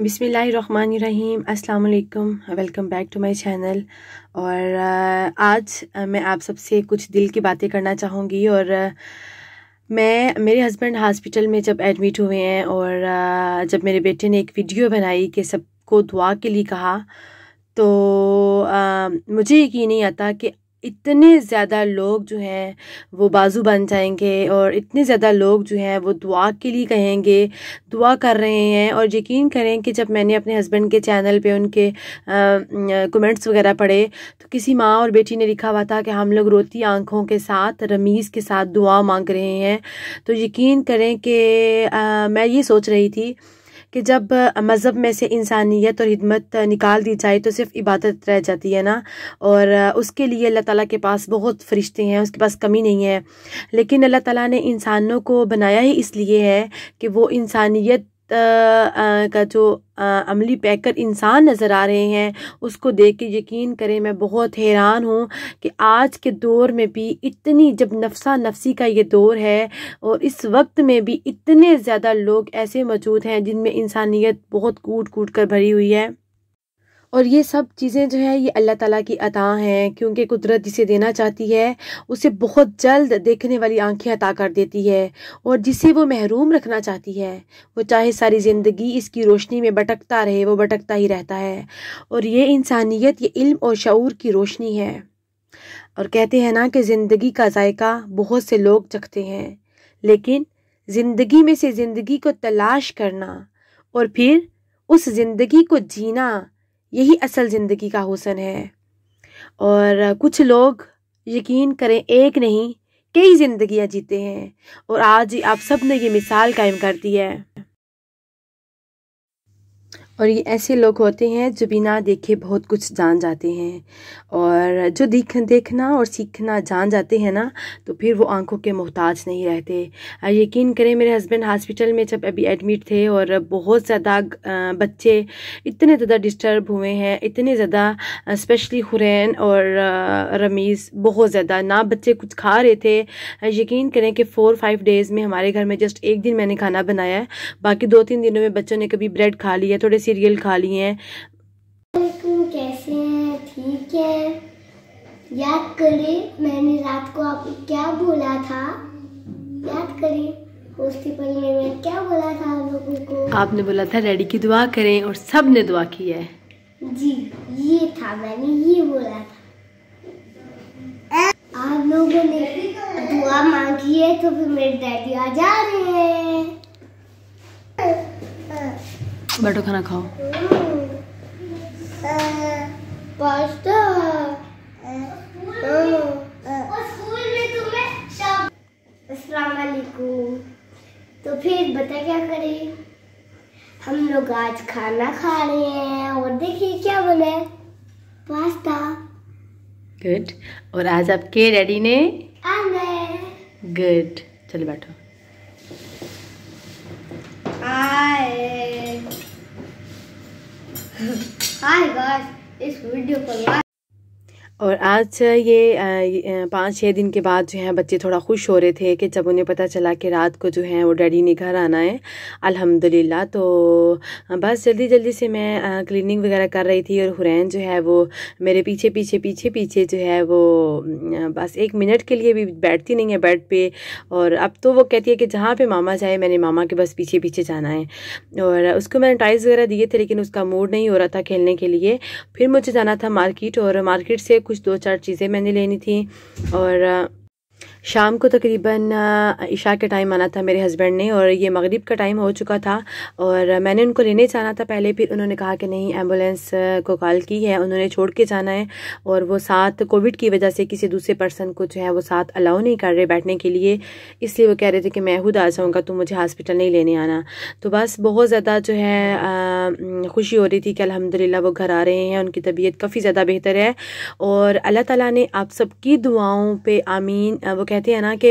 बिसमीम अस्सलाम welcome back to my channel और आज मैं आप सबसे कुछ दिल की बातें करना चाहूँगी और मैं मेरे हस्बैंड हॉस्पिटल में जब एडमिट हुए हैं और जब मेरे बेटे ने एक वीडियो बनाई कि सबको दुआ के लिए कहा तो आ, मुझे यकीन नहीं आता कि इतने ज़्यादा लोग जो हैं वो बाजू बन जाएंगे और इतने ज़्यादा लोग जो हैं वो दुआ के लिए कहेंगे दुआ कर रहे हैं और यकीन करें कि जब मैंने अपने हस्बैंड के चैनल पे उनके कमेंट्स वगैरह पढ़े तो किसी माँ और बेटी ने लिखा हुआ था कि हम लोग रोती आंखों के साथ रमीज़ के साथ दुआ मांग रहे हैं तो यकीन करें कि मैं ये सोच रही थी कि जब मज़हब में से इंसानियत और हिदमत निकाल दी जाए तो सिर्फ इबादत रह जाती है ना और उसके लिए अल्लाह ताला के पास बहुत फरिश्ते हैं उसके पास कमी नहीं है लेकिन अल्लाह ताला ने इंसानों को बनाया ही इसलिए है कि वो इंसानियत का जो अमली पैकर इंसान नज़र आ रहे हैं उसको देख के यकीन करें मैं बहुत हैरान हूँ कि आज के दौर में भी इतनी जब नफसा नफसी का ये दौर है और इस वक्त में भी इतने ज़्यादा लोग ऐसे मौजूद हैं जिनमें इंसानियत बहुत कूट कूट कर भरी हुई है और ये सब चीज़ें जो है ये अल्लाह ताला की अता हैं क्योंकि कुदरत जिसे देना चाहती है उसे बहुत जल्द देखने वाली आंखें अता कर देती है और जिसे वो महरूम रखना चाहती है वो चाहे सारी ज़िंदगी इसकी रोशनी में भटकता रहे वो भटकता ही रहता है और ये इंसानियत ये इल्म और शूर की रोशनी है और कहते हैं ना कि ज़िंदगी का जायका बहुत से लोग चखते हैं लेकिन ज़िंदगी में से ज़िंदगी को तलाश करना और फिर उस ज़िंदगी को जीना यही असल ज़िंदगी का हुसन है और कुछ लोग यकीन करें एक नहीं कई जिंदगियां जीते हैं और आज आप सब ने ये मिसाल कायम कर दी है और ये ऐसे लोग होते हैं जो बिना देखे बहुत कुछ जान जाते हैं और जो दिख देखना और सीखना जान जाते हैं ना तो फिर वो आंखों के मोहताज नहीं रहते यकीन करें मेरे हस्बैंड हॉस्पिटल में जब अभी एडमिट थे और बहुत ज़्यादा बच्चे इतने ज़्यादा डिस्टर्ब हुए हैं इतने ज़्यादा स्पेशली हुरैन और रमीज़ बहुत ज़्यादा ना बच्चे कुछ खा रहे थे यकीन करें कि फ़ोर फाइव डेज़ में हमारे घर में जस्ट एक दिन मैंने खाना बनाया है बाकी दो तीन दिनों में बच्चों ने कभी ब्रेड खा लिया थोड़े सी सीरियल खा लिए हैं कैसे हैं ठीक है याद करें मैंने रात को आपको क्या बोला था याद करें हॉस्पिटल में मैं क्या बोला था आप लोगों को आपने बोला था रेडी की दुआ करें और सब ने दुआ की है जी ये था मैंने ये बोला था आप लोगों ने दुआ मांगी है तो फिर मेरे डैडी आ जा रहे हैं बैठो खाना खाओ तो फिर बता क्या करें हम लोग आज खाना खा रहे हैं और देखिए क्या बने पास्ता गुड और आज आपके डैडी ने गुड चलो बैठो आए Hi guys, this video for और आज ये पाँच छः दिन के बाद जो है बच्चे थोड़ा खुश हो रहे थे कि जब उन्हें पता चला कि रात को जो है वो डैडी ने घर आना है अल्हम्दुलिल्लाह तो बस जल्दी जल्दी से मैं क्लीनिंग वगैरह कर रही थी और हुरैन जो है वो मेरे पीछे पीछे पीछे पीछे जो है वो बस एक मिनट के लिए भी बैठती नहीं है बेड पर और अब तो वो कहती है कि जहाँ पे मामा जाए मैंने मामा के बस पीछे पीछे जाना है और उसको मैंने टाइल्स वगैरह दिए थे लेकिन उसका मूड नहीं हो रहा था खेलने के लिए फिर मुझे जाना था मार्केट और मार्केट से कुछ दो चार चीज़ें मैंने लेनी थी और शाम को तकरीबन इशा के टाइम आना था मेरे हस्बैंड ने और ये मगरिब का टाइम हो चुका था और मैंने उनको लेने जाना था पहले फिर उन्होंने कहा कि नहीं एम्बुलेंस को कॉल की है उन्होंने छोड़ के जाना है और वो साथ कोविड की वजह से किसी दूसरे पर्सन को जो है वो साथ अलाउ नहीं कर रहे बैठने के लिए इसलिए वो कह रहे थे कि मैं खुद आ जाऊँगा तो मुझे हॉस्पिटल नहीं लेने आना तो बस बहुत ज़्यादा जो है खुशी हो रही थी कि अलहमदिल्ला वो घर आ रहे हैं उनकी तबीयत काफ़ी ज़्यादा बेहतर है और अल्लाह तला ने आप सबकी दुआओं पर आमीन वो कहते हैं ना कि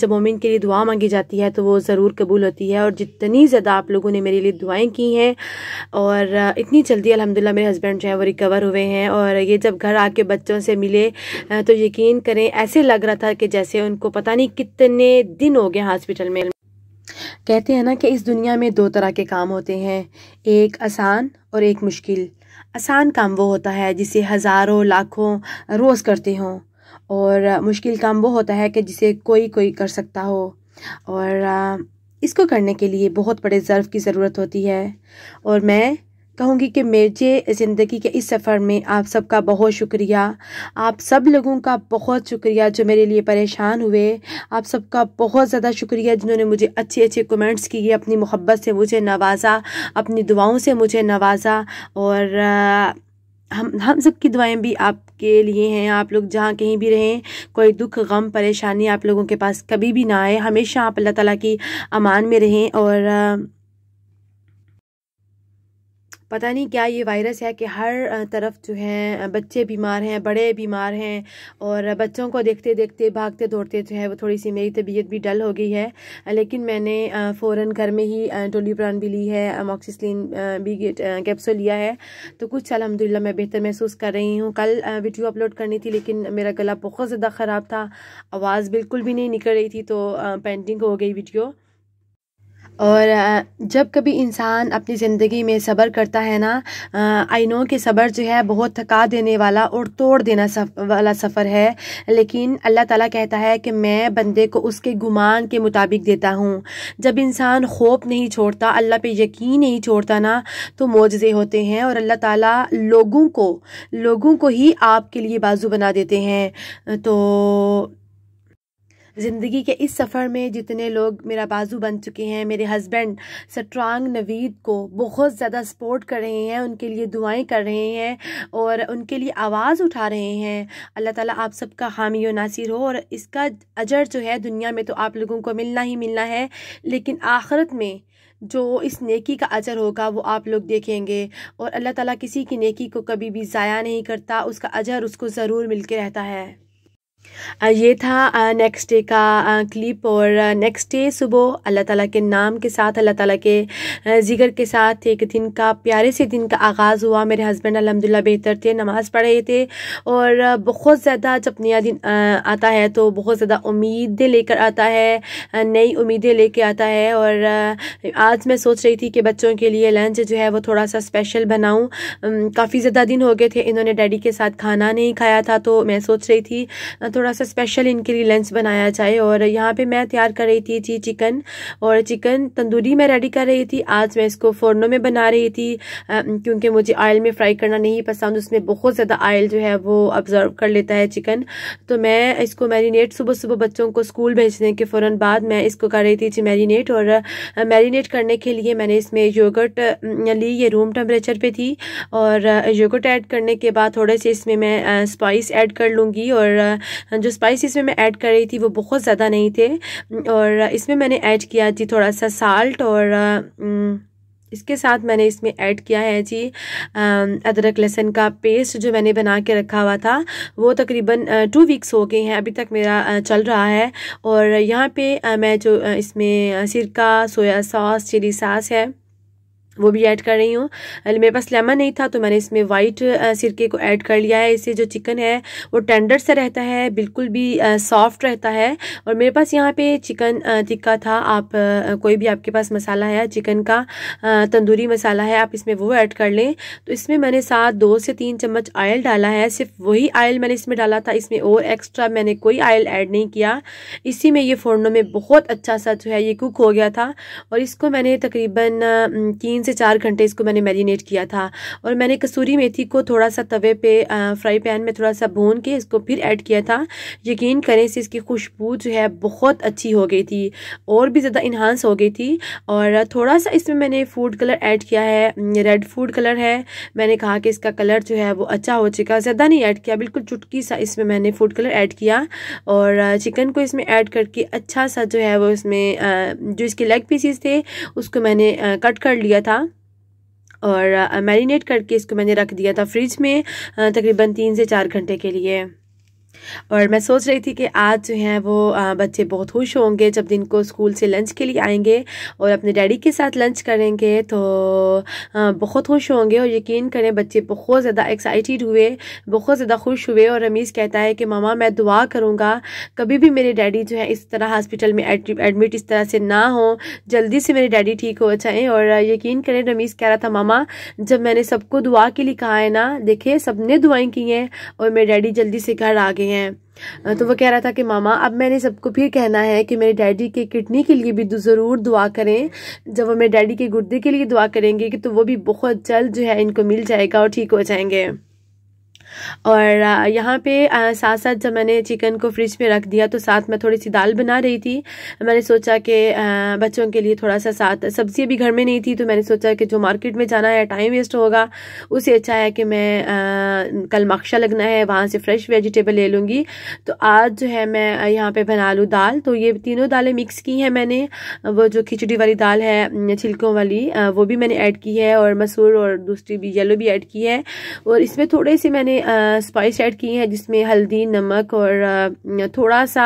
जब मोमिन के लिए दुआ मांगी जाती है तो वो ज़रूर कबूल होती है और जितनी ज़्यादा आप लोगों ने मेरे लिए दुआएं की हैं और इतनी जल्दी अलहमदिल्ला मेरे हस्बैंड जो है वो रिकवर हुए हैं और ये जब घर आके बच्चों से मिले तो यकीन करें ऐसे लग रहा था कि जैसे उनको पता नहीं कितने दिन हो गए हॉस्पिटल में कहते हैं ना कि इस दुनिया में दो तरह के काम होते हैं एक आसान और एक मुश्किल आसान काम वो होता है जिसे हज़ारों लाखों रोज़ करते हों और मुश्किल काम वो होता है कि जिसे कोई कोई कर सकता हो और इसको करने के लिए बहुत बड़े ज़र्फ़ की ज़रूरत होती है और मैं कहूँगी कि मेरे ज़िंदगी के इस सफ़र में आप सबका बहुत शुक्रिया आप सब लोगों का बहुत शुक्रिया जो मेरे लिए परेशान हुए आप सबका बहुत ज़्यादा शुक्रिया जिन्होंने मुझे अच्छे अच्छे कमेंट्स किए अपनी मोहब्बत से मुझे नवाज़ा अपनी दुआओं से मुझे नवाज़ा और हम हम सब की दुआएं भी आपके लिए हैं आप लोग जहाँ कहीं भी रहें कोई दुख गम परेशानी आप लोगों के पास कभी भी ना आए हमेशा आप अल्लाह ताला की अमान में रहें और पता नहीं क्या ये वायरस है कि हर तरफ जो है बच्चे बीमार हैं बड़े बीमार हैं और बच्चों को देखते देखते भागते दौड़ते जो है वो थोड़ी सी मेरी तबीयत भी डल हो गई है लेकिन मैंने फ़ौर घर में ही टोलीप्रान भी ली है अमोक्सिसलिन भी कैप्सूल लिया है तो कुछ अलहमदिल्ला मैं बेहतर महसूस कर रही हूँ कल वीडियो अपलोड करनी थी लेकिन मेरा गला बहुत ज़्यादा ख़राब था आवाज़ बिल्कुल भी नहीं निकल रही थी तो पेंटिंग हो गई वीडियो और जब कभी इंसान अपनी ज़िंदगी में सब्र करता है ना आई नो कि सब्र जो है बहुत थका देने वाला और तोड़ देना सफ, वाला सफ़र है लेकिन अल्लाह ताला कहता है कि मैं बंदे को उसके गुमान के मुताबिक देता हूँ जब इंसान खौफ नहीं छोड़ता अल्लाह पे यकीन नहीं छोड़ता ना तो मौजे होते हैं और अल्लाह ताला लोगों को लोगों को ही आपके लिए बाजू बना देते हैं तो ज़िंदगी के इस सफ़र में जितने लोग मेरा बाजू बन चुके हैं मेरे हस्बैंड स्ट्रांग नवीद को बहुत ज़्यादा सपोर्ट कर रहे हैं उनके लिए दुआएं कर रहे हैं और उनके लिए आवाज़ उठा रहे हैं अल्लाह ताला आप सबका हामी व नासिर हो और इसका अजर जो है दुनिया में तो आप लोगों को मिलना ही मिलना है लेकिन आखरत में जो इस नेकी का अजर होगा वो आप लोग देखेंगे और अल्लाह ताला किसी की नेकी को कभी भी ज़ाया नहीं करता उसका अजर उसको ज़रूर मिल के रहता है ये था नेक्स्ट डे का क्लिप और नेक्स्ट डे सुबह अल्लाह ताला के नाम के साथ अल्लाह ताला के जिक्र के साथ एक दिन का प्यारे से दिन का आगाज़ हुआ मेरे हस्बैंड अलहमदिल्ला बेहतर थे नमाज़ पढ़ रहे थे और बहुत ज़्यादा जब नया दिन आता है तो बहुत ज़्यादा उम्मीदें लेकर आता है नई उम्मीदें लेके आता है और आज मैं सोच रही थी कि बच्चों के लिए लंच जो है वो थोड़ा सा स्पेशल बनाऊँ काफ़ी ज़्यादा दिन हो गए थे इन्होंने डैडी के साथ खाना नहीं खाया था तो मैं सोच रही थी थोड़ा सा स्पेशल इनके लिए लंच बनाया जाए और यहाँ पे मैं तैयार कर रही थी जी चिकन और चिकन तंदूरी मैं रेडी कर रही थी आज मैं इसको फोरनों में बना रही थी क्योंकि मुझे ऑयल में फ्राई करना नहीं पसंद उसमें बहुत ज़्यादा ऑयल जो है वो ऑब्जर्व कर लेता है चिकन तो मैं इसको मैरिनेट सुबह सुबह बच्चों को स्कूल भेजने के फ़ौर बाद मैं इसको कर रही थी जी मैरिनेट और मैरिनेट करने के लिए मैंने इसमें योगट ली ये रूम टेम्परेचर पर थी और योगट ऐड करने के बाद थोड़े से इसमें मैं स्पाइस ऐड कर लूँगी और जो स्पाइस इसमें मैं ऐड कर रही थी वो बहुत ज़्यादा नहीं थे और इसमें मैंने ऐड किया जी थोड़ा सा साल्ट और इसके साथ मैंने इसमें ऐड किया है जी अदरक लहसुन का पेस्ट जो मैंने बना के रखा हुआ था वो तकरीबन टू वीक्स हो गए हैं अभी तक मेरा चल रहा है और यहाँ पे मैं जो इसमें सिरका सोया सॉस चिली सॉस है वो भी ऐड कर रही हूँ मेरे पास लेमन नहीं था तो मैंने इसमें वाइट सिरके को ऐड कर लिया है इससे जो चिकन है वो टेंडर सा रहता है बिल्कुल भी सॉफ्ट रहता है और मेरे पास यहाँ पे चिकन टिक्का था आप कोई भी आपके पास मसाला है चिकन का तंदूरी मसाला है आप इसमें वो ऐड कर लें तो इसमें मैंने सात दो से तीन चम्मच आयल डाला है सिर्फ वही आयल मैंने इसमें डाला था इसमें और एक्स्ट्रा मैंने कोई आयल ऐड नहीं किया इसी में ये फोड़नों में बहुत अच्छा सा जो है ये कुक हो गया था और इसको मैंने तकरीबन तीन से चार घंटे इसको मैंने मैरिनेट किया था और मैंने कसूरी मेथी को थोड़ा सा तवे पे फ्राई पैन में थोड़ा सा भून के इसको फिर ऐड किया था यकीन करें से इसकी खुशबू जो है बहुत अच्छी हो गई थी और भी ज़्यादा इन्हांस हो गई थी और थोड़ा सा इसमें मैंने फूड कलर ऐड किया है रेड फूड कलर है मैंने कहा कि इसका कलर जो है वो अच्छा हो चुका ज़्यादा नहीं ऐड किया बिल्कुल चुटकी सा इसमें मैंने फूड कलर ऐड किया और चिकन को इसमें ऐड करके अच्छा सा जो है वो इसमें जो इसके लेग पीसीस थे उसको मैंने कट कर लिया था और मैरिनेट करके इसको मैंने रख दिया था फ्रिज में तकरीबन तीन से चार घंटे के लिए और मैं सोच रही थी कि आज जो है वो बच्चे बहुत खुश होंगे जब दिन को स्कूल से लंच के लिए आएंगे और अपने डैडी के साथ लंच करेंगे तो बहुत खुश होंगे और यकीन करें बच्चे बहुत ज़्यादा एक्साइटेड हुए बहुत ज़्यादा खुश हुए और रमीज़ कहता है कि मामा मैं दुआ करूँगा कभी भी मेरे डैडी जो है इस तरह हॉस्पिटल में एडमिट इस तरह से ना हो जल्दी से मेरे डैडी ठीक हो जाएँ और यकीन करें रमीज़ कह रहा था मामा जब मैंने सबको दुआ के लिए कहा है ना देखे सब ने दुआएं की हैं और मेरे डैडी जल्दी से घर आ गए गए हैं तो वो कह रहा था कि मामा अब मैंने सबको फिर कहना है कि मेरे डैडी के किडनी के लिए भी ज़रूर दुआ करें जब वो मेरे डैडी के गुर्दे के लिए दुआ करेंगे कि तो वो भी बहुत जल्द जो है इनको मिल जाएगा और ठीक हो जाएंगे और यहाँ पे साथ साथ जब मैंने चिकन को फ्रिज में रख दिया तो साथ में थोड़ी सी दाल बना रही थी मैंने सोचा कि बच्चों के लिए थोड़ा सा साथ सब्जी भी घर में नहीं थी तो मैंने सोचा कि जो मार्केट में जाना है टाइम वेस्ट होगा उससे अच्छा है कि मैं आ, कल मक्शा लगना है वहाँ से फ्रेश वेजिटेबल ले लूँगी तो आज जो है मैं यहाँ पर बना लूँ दाल तो ये तीनों दालें मिक्स की हैं मैंने वो जो खिचड़ी वाली दाल है छिलकों वाली वो भी मैंने ऐड की है और मसूर और दूसरी भी येलो भी ऐड की है और इसमें थोड़े से मैंने स्पाइस ऐड की हैं जिसमें हल्दी नमक और थोड़ा सा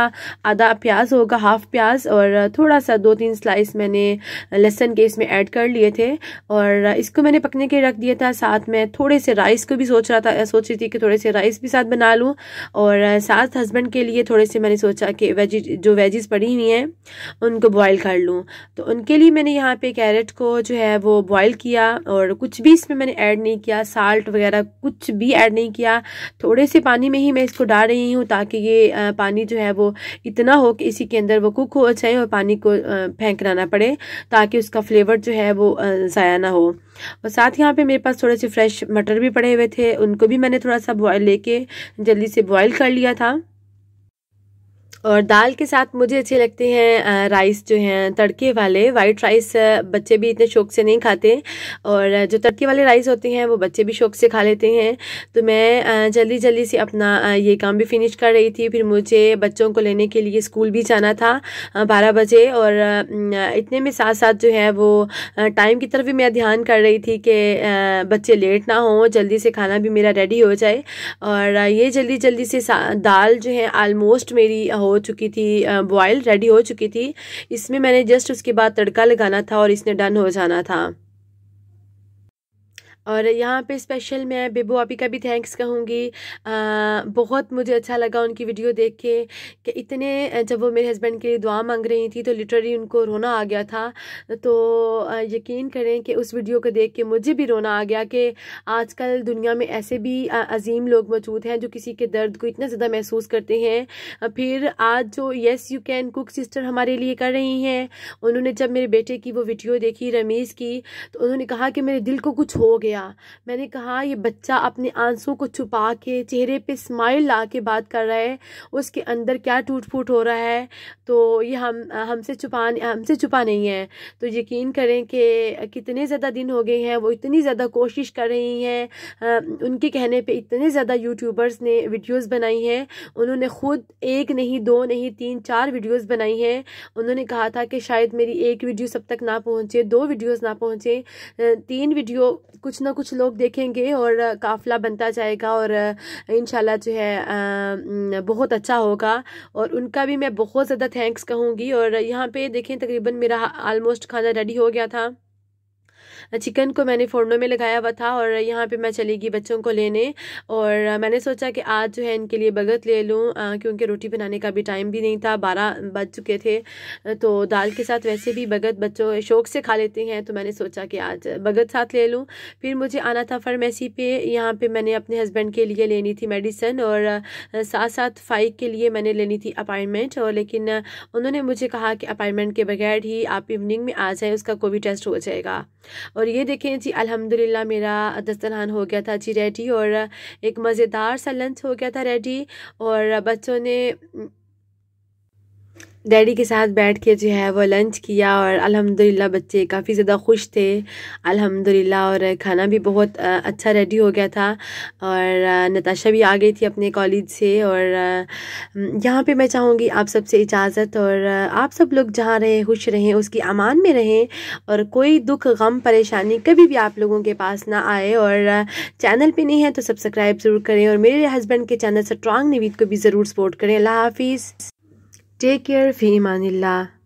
आधा प्याज होगा हाफ प्याज और थोड़ा सा दो तीन स्लाइस मैंने लहसन के इसमें ऐड कर लिए थे और इसको मैंने पकने के रख दिया था साथ में थोड़े से राइस को भी सोच रहा था सोच रही थी कि थोड़े से राइस भी साथ बना लूँ और साथ हस्बैंड के लिए थोड़े से मैंने सोचा कि वेजी जो वेजिस पड़ी हुई हैं उनको बॉयल कर लूँ तो उनके लिए मैंने यहाँ पे कैरेट को जो है वो बॉयल किया और कुछ भी इसमें मैंने ऐड नहीं किया साल्ट वगैरह कुछ भी ऐड नहीं किया या थोड़े से पानी में ही मैं इसको डाल रही हूँ ताकि ये पानी जो है वो इतना हो कि इसी के अंदर वो कुक हो जाए और पानी को फेंकना ना पड़े ताकि उसका फ्लेवर जो है वो ज़ाया ना हो और साथ यहाँ पे मेरे पास थोड़े से फ्रेश मटर भी पड़े हुए थे उनको भी मैंने थोड़ा सा बॉयल लेके जल्दी से बॉयल कर लिया था और दाल के साथ मुझे अच्छे लगते हैं राइस जो हैं तड़के वाले वाइट राइस बच्चे भी इतने शौक से नहीं खाते और जो तड़के वाले राइस होते हैं वो बच्चे भी शौक से खा लेते हैं तो मैं जल्दी जल्दी से अपना ये काम भी फिनिश कर रही थी फिर मुझे बच्चों को लेने के लिए स्कूल भी जाना था बारह बजे और इतने में साथ साथ जो है वो टाइम की तरफ भी मैं ध्यान कर रही थी कि बच्चे लेट ना हों जल्दी से खाना भी मेरा रेडी हो जाए और ये जल्दी जल्दी से दाल जो है आलमोस्ट मेरी हो हो चुकी थी बॉयल रेडी हो चुकी थी इसमें मैंने जस्ट उसके बाद तड़का लगाना था और इसने डन हो जाना था और यहाँ पे स्पेशल मैं बेबू आपी का भी थैंक्स कहूँगी बहुत मुझे अच्छा लगा उनकी वीडियो देख के कि इतने जब वो मेरे हस्बैंड के लिए दुआ मांग रही थी तो लिटरली उनको रोना आ गया था तो यकीन करें कि उस वीडियो को देख के मुझे भी रोना आ गया कि आजकल दुनिया में ऐसे भी अजीम लोग मौजूद हैं जो किसी के दर्द को इतना ज़्यादा महसूस करते हैं फिर आज जो yes you can cook sister हमारे लिए कर रही हैं उन्होंने जब मेरे बेटे की वो वीडियो देखी रमीज़ की तो उन्होंने कहा कि मेरे दिल को कुछ हो गया गया मैंने कहा ये बच्चा अपने आंसू को छुपा के चेहरे पे स्माइल ला के बात कर रहा है उसके अंदर क्या टूट फूट हो रहा है तो ये हम हमसे छुपा हमसे छुपा नहीं है तो यकीन करें कि कितने ज़्यादा दिन हो गए हैं वो इतनी ज़्यादा कोशिश कर रही हैं उनके कहने पे इतने ज़्यादा यूट्यूबर्स ने वीडियोज़ बनाई हैं उन्होंने ख़ुद एक नहीं दो नहीं तीन चार वीडियोज़ बनाई हैं उन्होंने कहा था कि शायद मेरी एक वीडियो सब तक ना पहुँचे दो वीडियोस ना पहुँचे तीन वीडियो कुछ ના કુછ લોગ દેખેંગે ઓર કાફલા બનતા જાયેગા ઓર ઇનશાલ્લા જો હે બહોત અચ્છા હોગા ઓર ઉનકા ભી મે બહોત જ્યા થેન્ક્સ કહુંગી ઓર યહા પે દેખે તાકरीबन મેરા ஆல்મોસ્ટ ખાના રેડી હો ગયા થા चिकन को मैंने फोड़ने में लगाया हुआ था और यहाँ पे मैं चली गई बच्चों को लेने और मैंने सोचा कि आज जो है इनके लिए बगत ले लूँ क्योंकि रोटी बनाने का भी टाइम भी नहीं था बारह बज चुके थे तो दाल के साथ वैसे भी बगत बच्चों शौक से खा लेते हैं तो मैंने सोचा कि आज बगत साथ ले लूँ फिर मुझे आना था फार्मेसी पे यहाँ पर मैंने अपने हस्बैंड के लिए लेनी थी मेडिसन और साथ साथ फाइक के लिए मैंने लेनी थी अपॉइंटमेंट और लेकिन उन्होंने मुझे कहा कि अपॉइंटमेंट के बगैर ही आप इवनिंग में आ जाएँ उसका कोविड टेस्ट हो जाएगा और ये देखें जी अल्हम्दुलिल्लाह मेरा दस्तरहान हो गया था जी रेडी और एक मज़ेदार सा लंच हो गया था रेडी और बच्चों ने डैडी के साथ बैठ के जो है वो लंच किया और अल्हम्दुलिल्लाह बच्चे काफ़ी ज़्यादा खुश थे अल्हम्दुलिल्लाह और खाना भी बहुत अच्छा रेडी हो गया था और नताशा भी आ गई थी अपने कॉलेज से और यहाँ पे मैं चाहूँगी आप सबसे इजाज़त और आप सब लोग जहाँ रहें खुश रहें उसकी अमान में रहें और कोई दुख गम परेशानी कभी भी आप लोगों के पास ना आए और चैनल पर नहीं है तो सब्सक्राइब ज़रूर करें और मेरे हस्बैंड के चैनल स्ट्रॉन्ग नवीद को भी ज़रूर सपोर्ट करें अल्लाह हाफिज़ Take care fi imanillah.